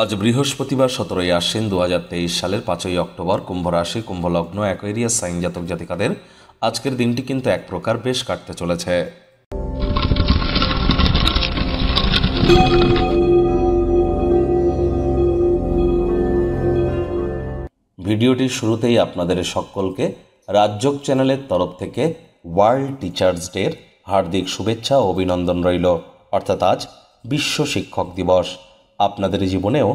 আজ বৃহস্পতিবার সতেরোই আশ্বিন দু সালের পাঁচই অক্টোবর কুম্ভ রাশি কুম্ভলগ্ন অ্যাকোয়েরিয়াস সাইন জাতক জাতিকাদের আজকের দিনটি কিন্তু এক প্রকার বেশ কাটতে চলেছে ভিডিওটির শুরুতেই আপনাদের সকলকে রাজ্যক চ্যানেলের তরফ থেকে ওয়ার্ল্ড টিচার্স ডের হার্দিক শুভেচ্ছা ও অভিনন্দন রইল অর্থাৎ আজ বিশ্ব শিক্ষক দিবস আপনাদের জীবনেও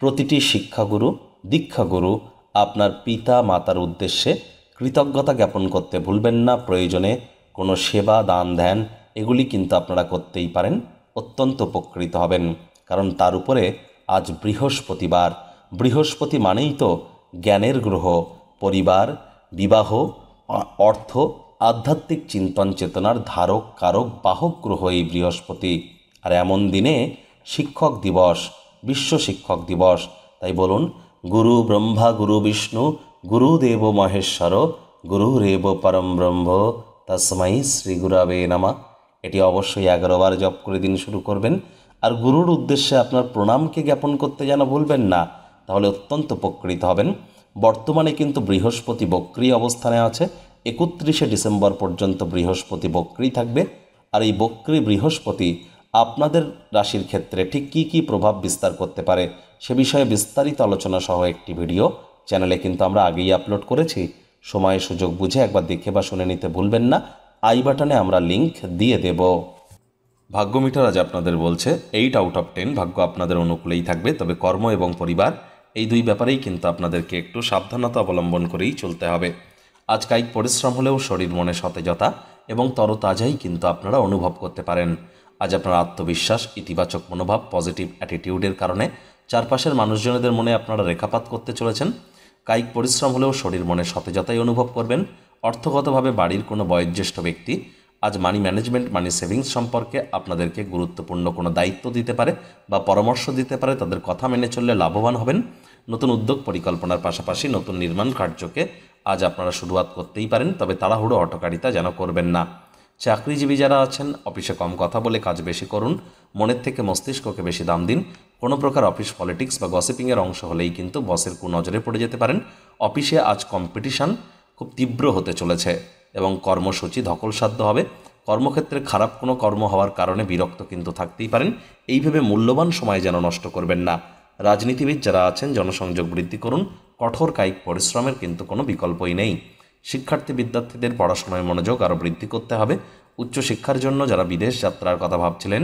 প্রতিটি শিক্ষাগুরু দীক্ষাগুরু আপনার পিতা মাতার উদ্দেশ্যে কৃতজ্ঞতা জ্ঞাপন করতে ভুলবেন না প্রয়োজনে কোনো সেবা দান ধ্যান এগুলি কিন্তু আপনারা করতেই পারেন অত্যন্ত উপকৃত হবেন কারণ তার উপরে আজ বৃহস্পতিবার বৃহস্পতি মানেই তো জ্ঞানের গ্রহ পরিবার বিবাহ অর্থ আধ্যাত্মিক চিন্তন চেতনার ধারক কারক বাহক গ্রহ এই বৃহস্পতি আর এমন দিনে শিক্ষক দিবস বিশ্ব শিক্ষক দিবস তাই বলুন গুরু ব্রহ্মা গুরু বিষ্ণু গুরুদেব মহেশ্বর রেব পরম ব্রহ্ম তসমাই শ্রী গুরাবে নামা এটি অবশ্যই এগারোবার জপ করে দিন শুরু করবেন আর গুরুর উদ্দেশ্যে আপনার প্রণামকে জ্ঞাপন করতে যেন ভুলবেন না তাহলে অত্যন্ত উপকৃত হবেন বর্তমানে কিন্তু বৃহস্পতি বক্রি অবস্থানে আছে একত্রিশে ডিসেম্বর পর্যন্ত বৃহস্পতি বক্রি থাকবে আর এই বক্রি বৃহস্পতি আপনাদের রাশির ক্ষেত্রে ঠিক কি কি প্রভাব বিস্তার করতে পারে সে বিষয়ে বিস্তারিত আলোচনা সহ একটি ভিডিও চ্যানেলে কিন্তু আমরা আগেই আপলোড করেছি সময়ে সুযোগ বুঝে একবার দেখে বা শুনে নিতে ভুলবেন না আই বাটনে আমরা লিংক দিয়ে দেব ভাগ্য মিটার আজ আপনাদের বলছে এইট আউট অফ টেন ভাগ্য আপনাদের অনুকূলেই থাকবে তবে কর্ম এবং পরিবার এই দুই ব্যাপারেই কিন্তু আপনাদেরকে একটু সাবধানতা অবলম্বন করেই চলতে হবে আজ কায়িক পরিশ্রম হলেও শরীর মনে সতেজতা এবং তরতাজাই কিন্তু আপনারা অনুভব করতে পারেন আজ আপনার আত্মবিশ্বাস ইতিবাচক মনোভাব পজিটিভ অ্যাটিটিউডের কারণে চারপাশের মানুষজনেদের মনে আপনারা রেখাপাত করতে চলেছেন কায়িক পরিশ্রম হলেও শরীর মনে সতেজতাই অনুভব করবেন অর্থগতভাবে বাড়ির কোনো বয়োজ্যেষ্ঠ ব্যক্তি আজ মানি ম্যানেজমেন্ট মানি সেভিংস সম্পর্কে আপনাদেরকে গুরুত্বপূর্ণ কোনো দায়িত্ব দিতে পারে বা পরামর্শ দিতে পারে তাদের কথা মেনে চললে লাভবান হবেন নতুন উদ্যোগ পরিকল্পনার পাশাপাশি নতুন নির্মাণ কার্যকে আজ আপনারা শুরুয়াত করতেই পারেন তবে তাড়াহুড়ো অটকারিতা যেন করবেন না চাকরিজীবী যারা আছেন অফিসে কম কথা বলে কাজ বেশি করুন মনের থেকে মস্তিষ্ককে বেশি দাম দিন কোনো প্রকার অফিস পলিটিক্স বা গসিপিংয়ের অংশ হলেই কিন্তু বসের কুনজরে পড়ে যেতে পারেন অফিসে আজ কম্পিটিশান খুব তীব্র হতে চলেছে এবং কর্মসূচি সাধ্য হবে কর্মক্ষেত্রে খারাপ কোনো কর্ম হওয়ার কারণে বিরক্ত কিন্তু থাকতেই পারেন এইভাবে মূল্যবান সময় যেন নষ্ট করবেন না রাজনীতিবিদ যারা আছেন জনসংযোগ বৃদ্ধি করুন কঠোর কায়িক পরিশ্রমের কিন্তু কোনো বিকল্পই নেই শিক্ষার্থী বিদ্যার্থীদের পড়াশোনায় মনোযোগ আরও বৃদ্ধি করতে হবে উচ্চশিক্ষার জন্য যারা বিদেশ যাত্রার কথা ভাবছিলেন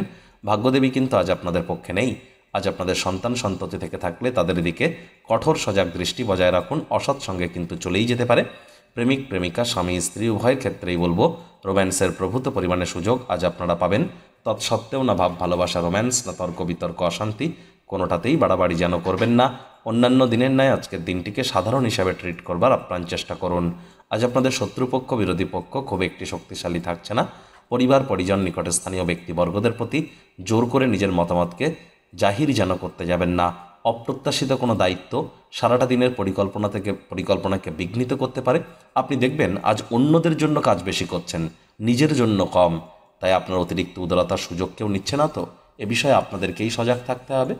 ভাগ্যদেবী কিন্তু আজ আপনাদের পক্ষে নেই আজ আপনাদের সন্তান সন্ততি থেকে থাকলে তাদের দিকে কঠোর সজাগ দৃষ্টি বজায় রাখুন অসৎ সঙ্গে কিন্তু চলেই যেতে পারে প্রেমিক প্রেমিকা স্বামী স্ত্রী উভয়ের ক্ষেত্রেই বলবো রোম্যান্সের প্রভূত পরিমাণে সুযোগ আজ আপনারা পাবেন তৎসত্ত্বেও না ভাব ভালোবাসা রোম্যান্স না তর্ক বিতর্ক অশান্তি কোনোটাতেই বাড়াবাড়ি যেন করবেন না অন্যান্য দিনের ন্যায় আজকের দিনটিকে সাধারণ হিসাবে ট্রিট করবার আপ্রাণ চেষ্টা করুন আজ আপনাদের শত্রুপক্ষ বিরোধী পক্ষ খুব একটি শক্তিশালী থাকছে না পরিবার পরিজন নিকটে স্থানীয় ব্যক্তিবর্গদের প্রতি জোর করে নিজের মতামতকে জাহির যেন করতে যাবেন না অপ্রত্যাশিত কোনো দায়িত্ব সারাটা দিনের পরিকল্পনা থেকে পরিকল্পনাকে বিঘ্নিত করতে পারে আপনি দেখবেন আজ অন্যদের জন্য কাজ বেশি করছেন নিজের জন্য কম তাই আপনার অতিরিক্ত উদারতার সুযোগ কেউ নিচ্ছে না তো এ বিষয়ে আপনাদেরকেই সজাগ থাকতে হবে